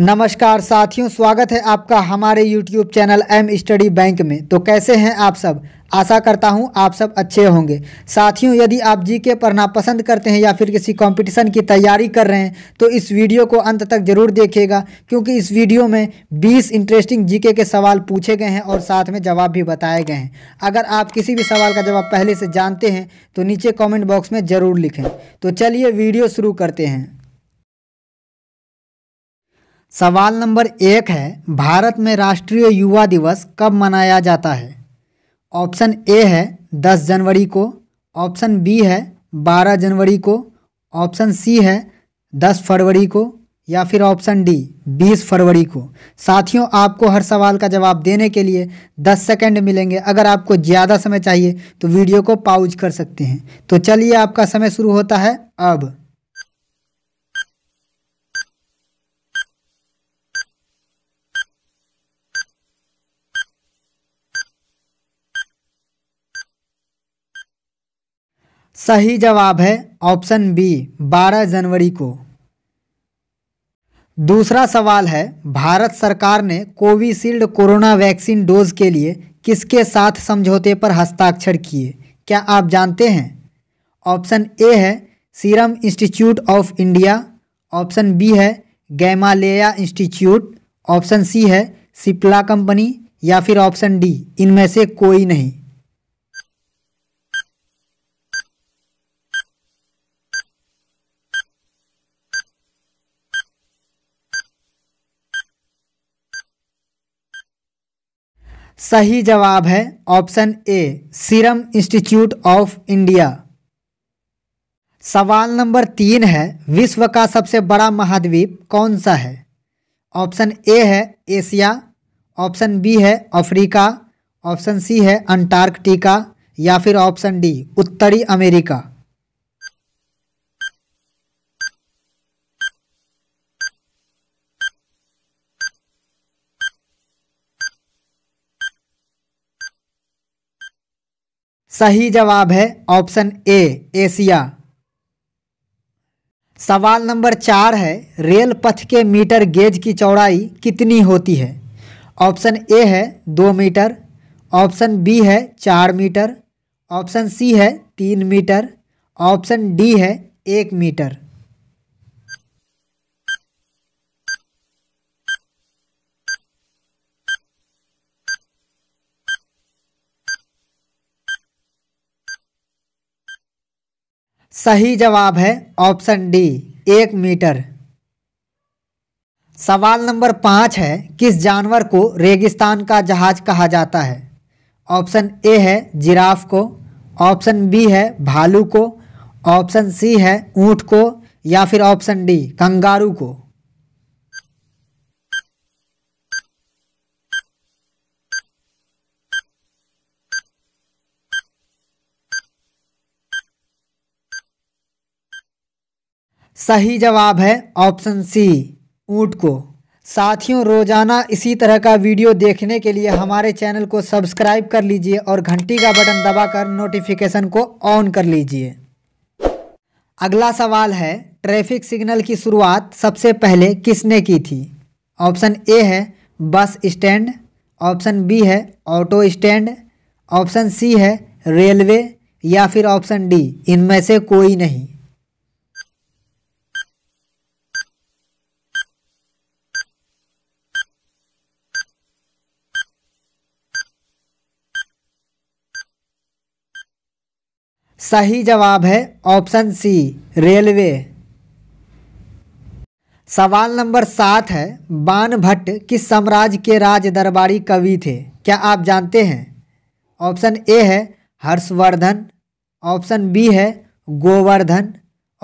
नमस्कार साथियों स्वागत है आपका हमारे YouTube channel M study bank में तो कैसे हैं आप सब आशा करता हूं आप सब अच्छे होंगे साथियों यदि आप जी के पढ़ना पसंद करते हैं या फिर किसी कंपटीशन की तैयारी कर रहे हैं तो इस वीडियो को अंत तक जरूर देखिएगा क्योंकि इस वीडियो में 20 इंटरेस्टिंग जीके के सवाल पूछे गए हैं और साथ में जवाब भी बताए गए हैं अगर आप किसी भी सवाल का जवाब पहले से जानते हैं तो नीचे कॉमेंट बॉक्स में ज़रूर लिखें तो चलिए वीडियो शुरू करते हैं सवाल नंबर एक है भारत में राष्ट्रीय युवा दिवस कब मनाया जाता है ऑप्शन ए है 10 जनवरी को ऑप्शन बी है 12 जनवरी को ऑप्शन सी है 10 फरवरी को या फिर ऑप्शन डी 20 फरवरी को साथियों आपको हर सवाल का जवाब देने के लिए 10 सेकंड मिलेंगे अगर आपको ज़्यादा समय चाहिए तो वीडियो को पाउज कर सकते हैं तो चलिए आपका समय शुरू होता है अब सही जवाब है ऑप्शन बी 12 जनवरी को दूसरा सवाल है भारत सरकार ने कोविशील्ड कोरोना वैक्सीन डोज के लिए किसके साथ समझौते पर हस्ताक्षर किए क्या आप जानते हैं ऑप्शन ए है serum institute of India option B है गैमालेया इंस्टीट्यूट ऑप्शन सी है सिप्ला कंपनी या फिर ऑप्शन डी इनमें से कोई नहीं सही जवाब है option A serum institute of India सवाल नंबर तीन है विश्व का सबसे बड़ा महाद्वीप कौन सा है ऑप्शन ए है एशिया ऑप्शन बी है अफ्रीका ऑप्शन सी है अंटार्कटिका या फिर ऑप्शन डी उत्तरी अमेरिका सही जवाब है ऑप्शन ए एशिया सवाल नंबर चार है रेल पथ के मीटर गेज की चौड़ाई कितनी होती है ऑप्शन ए है दो मीटर ऑप्शन बी है चार मीटर ऑप्शन सी है तीन मीटर ऑप्शन डी है एक मीटर सही जवाब है ऑप्शन डी एक मीटर सवाल नंबर पाँच है किस जानवर को रेगिस्तान का जहाज कहा जाता है ऑप्शन ए है जिराफ को ऑप्शन बी है भालू को ऑप्शन सी है ऊँट को या फिर ऑप्शन डी कंगारू को सही जवाब है ऑप्शन सी ऊँट को साथियों रोज़ाना इसी तरह का वीडियो देखने के लिए हमारे चैनल को सब्सक्राइब कर लीजिए और घंटी का बटन दबाकर नोटिफिकेशन को ऑन कर लीजिए अगला सवाल है ट्रैफिक सिग्नल की शुरुआत सबसे पहले किसने की थी ऑप्शन ए है बस स्टैंड ऑप्शन बी है ऑटो स्टैंड ऑप्शन सी है रेलवे या फिर ऑप्शन डी इनमें से कोई नहीं सही जवाब है ऑप्शन सी रेलवे सवाल नंबर सात है बान भट्ट किस साम्राज्य के राज दरबारी कवि थे क्या आप जानते हैं ऑप्शन ए है हर्षवर्धन ऑप्शन बी है गोवर्धन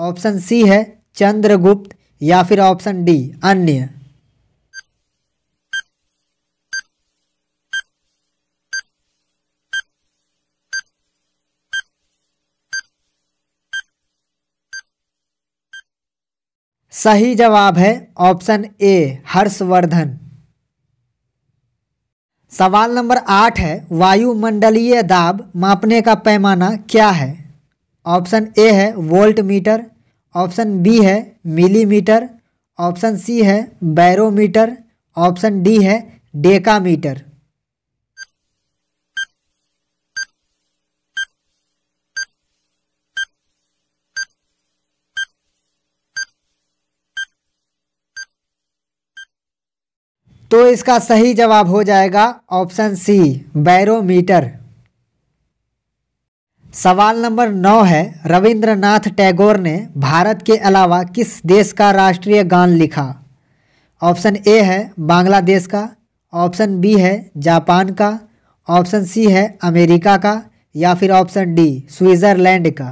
ऑप्शन सी है चंद्रगुप्त या फिर ऑप्शन डी अन्य सही जवाब है ऑप्शन ए हर्षवर्धन सवाल नंबर आठ है वायुमंडलीय दाब मापने का पैमाना क्या है ऑप्शन ए है वोल्ट मीटर ऑप्शन बी है मिलीमीटर ऑप्शन सी है बैरोमीटर ऑप्शन डी है डेकामीटर तो इसका सही जवाब हो जाएगा ऑप्शन सी बैरोमीटर सवाल नंबर नौ है रविंद्रनाथ टैगोर ने भारत के अलावा किस देश का राष्ट्रीय गान लिखा ऑप्शन ए है बांग्लादेश का ऑप्शन बी है जापान का ऑप्शन सी है अमेरिका का या फिर ऑप्शन डी स्विट्ज़रलैंड का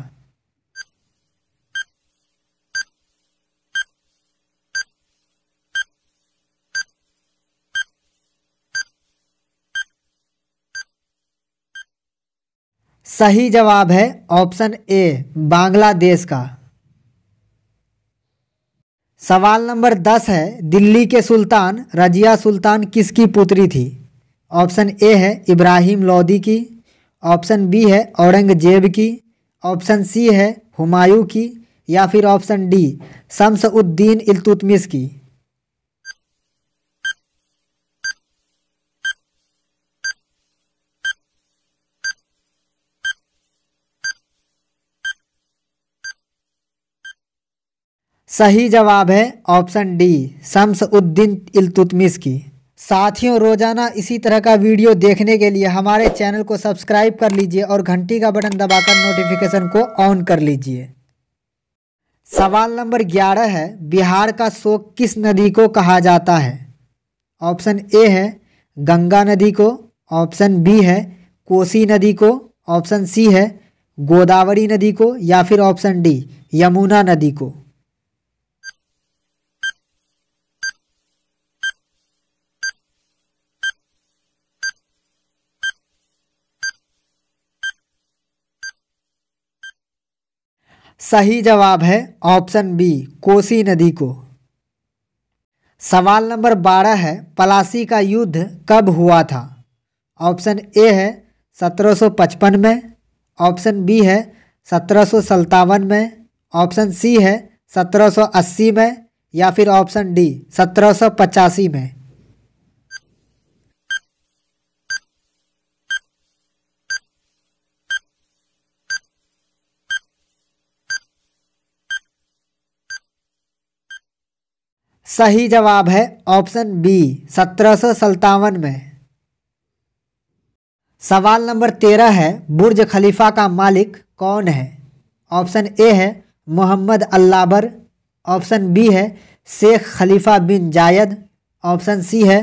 सही जवाब है ऑप्शन ए बांग्लादेश का सवाल नंबर दस है दिल्ली के सुल्तान रजिया सुल्तान किसकी पुत्री थी ऑप्शन ए है इब्राहिम लोदी की ऑप्शन बी है औरंगजेब की ऑप्शन सी है हुमायूं की या फिर ऑप्शन डी शमसउद्दीन इलतुतमिस की सही जवाब है option D Shamsuddin Iltutmish की साथियों रोजाना इसी तरह का वीडियो देखने के लिए हमारे चैनल को सब्सक्राइब कर लीजिए और घंटी का बटन दबाकर नोटिफिकेशन को ऑन कर लीजिए सवाल नंबर ग्यारह है बिहार का शोक किस नदी को कहा जाता है ऑप्शन ए है गंगा नदी को ऑप्शन बी है कोसी नदी को ऑप्शन सी है गोदावरी नदी को या फिर ऑप्शन डी यमुना नदी को सही जवाब है ऑप्शन बी कोसी नदी को सवाल नंबर बारह है पलासी का युद्ध कब हुआ था ऑप्शन ए है पचपन में ऑप्शन बी है सत्रह में ऑप्शन सी है 1780 में या फिर ऑप्शन डी सत्रह में सही जवाब है ऑप्शन बी सत्रह सत्तावन में सवाल नंबर तेरह है बुर्ज खलीफा का मालिक कौन है ऑप्शन ए है मोहम्मद अल्लाबर ऑप्शन बी है शेख खलीफा बिन जायद ऑप्शन सी है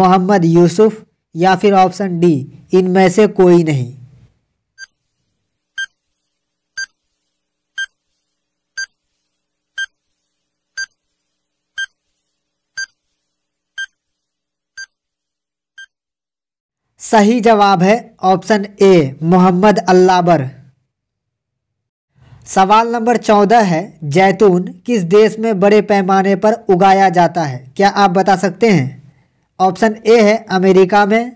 मोहम्मद यूसुफ या फिर ऑप्शन डी इनमें से कोई नहीं सही जवाब है ऑप्शन ए मोहम्मद अल्लाबर सवाल नंबर चौदह है जैतून किस देश में बड़े पैमाने पर उगाया जाता है क्या आप बता सकते हैं ऑप्शन ए है अमेरिका में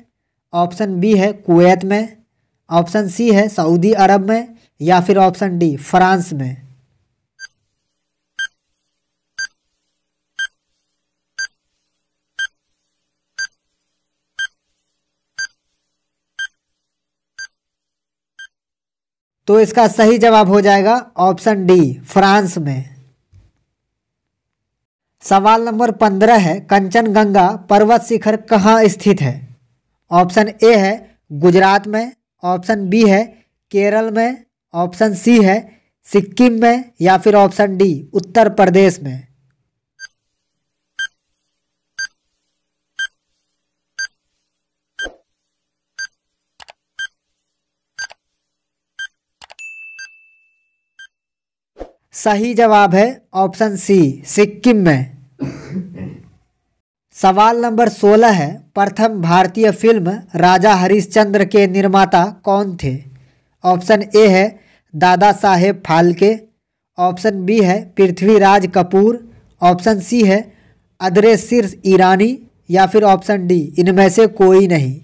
ऑप्शन बी है कुवैत में ऑप्शन सी है सऊदी अरब में या फिर ऑप्शन डी फ्रांस में तो इसका सही जवाब हो जाएगा ऑप्शन डी फ्रांस में सवाल नंबर पंद्रह है कंचन गंगा पर्वत शिखर कहाँ स्थित है ऑप्शन ए है गुजरात में ऑप्शन बी है केरल में ऑप्शन सी है सिक्किम में या फिर ऑप्शन डी उत्तर प्रदेश में सही जवाब है ऑप्शन सी सिक्किम में सवाल नंबर सोलह है प्रथम भारतीय फिल्म राजा हरिश्चंद्र के निर्माता कौन थे ऑप्शन ए है दादा साहेब फाल्के ऑप्शन बी है पृथ्वीराज कपूर ऑप्शन सी है अदरे सिर ईरानी या फिर ऑप्शन डी इनमें से कोई नहीं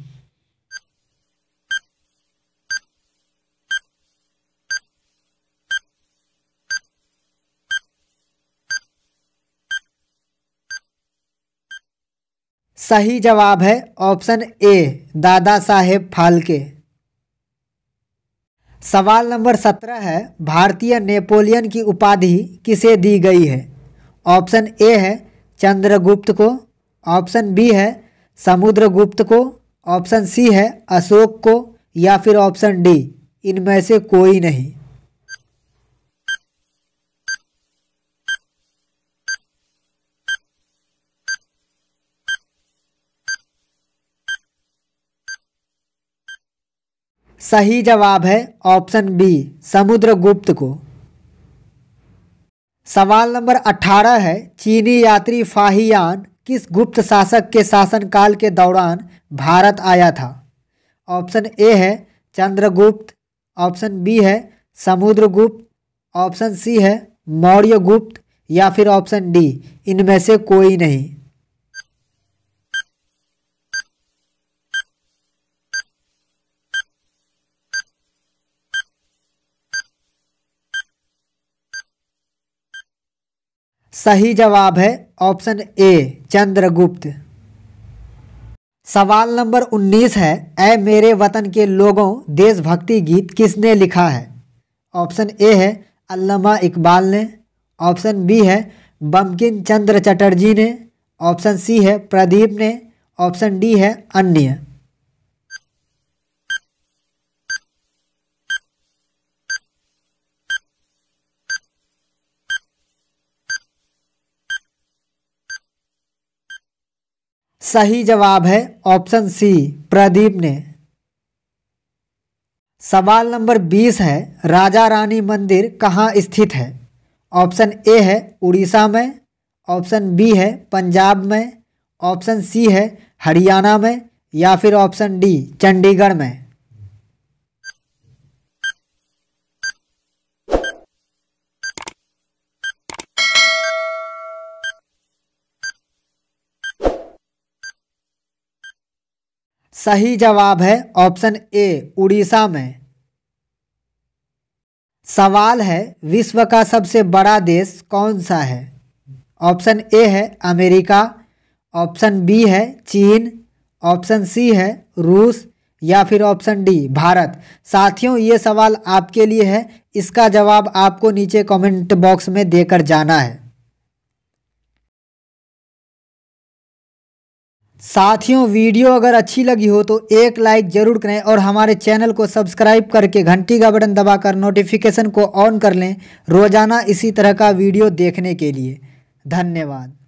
सही जवाब है ऑप्शन ए दादा साहेब फाल्के सवाल नंबर सत्रह है भारतीय नेपोलियन की उपाधि किसे दी गई है ऑप्शन ए है चंद्रगुप्त को ऑप्शन बी है समुद्रगुप्त को ऑप्शन सी है अशोक को या फिर ऑप्शन डी इनमें से कोई नहीं सही जवाब है ऑप्शन बी समुद्रगुप्त को सवाल नंबर 18 है चीनी यात्री फाहियान किस गुप्त शासक के शासनकाल के दौरान भारत आया था ऑप्शन ए है चंद्रगुप्त ऑप्शन बी है समुद्रगुप्त ऑप्शन सी है मौर्य गुप्त या फिर ऑप्शन डी इनमें से कोई नहीं सही जवाब है ऑप्शन ए चंद्रगुप्त सवाल नंबर 19 है ए मेरे वतन के लोगों देशभक्ति गीत किसने लिखा है ऑप्शन ए है अल्लामा इकबाल ने ऑप्शन बी है बमकिन चंद्र चटर्जी ने ऑप्शन सी है प्रदीप ने ऑप्शन डी है अन्य सही जवाब है ऑप्शन सी प्रदीप ने सवाल नंबर बीस है राजा रानी मंदिर कहाँ स्थित है ऑप्शन ए है उड़ीसा में ऑप्शन बी है पंजाब में ऑप्शन सी है हरियाणा में या फिर ऑप्शन डी चंडीगढ़ में सही जवाब है ऑप्शन ए उड़ीसा में सवाल है विश्व का सबसे बड़ा देश कौन सा है ऑप्शन ए है अमेरिका ऑप्शन बी है चीन ऑप्शन सी है रूस या फिर ऑप्शन डी भारत साथियों ये सवाल आपके लिए है इसका जवाब आपको नीचे कमेंट बॉक्स में देकर जाना है साथियों वीडियो अगर अच्छी लगी हो तो एक लाइक ज़रूर करें और हमारे चैनल को सब्सक्राइब करके घंटी का बटन दबाकर नोटिफिकेशन को ऑन कर लें रोज़ाना इसी तरह का वीडियो देखने के लिए धन्यवाद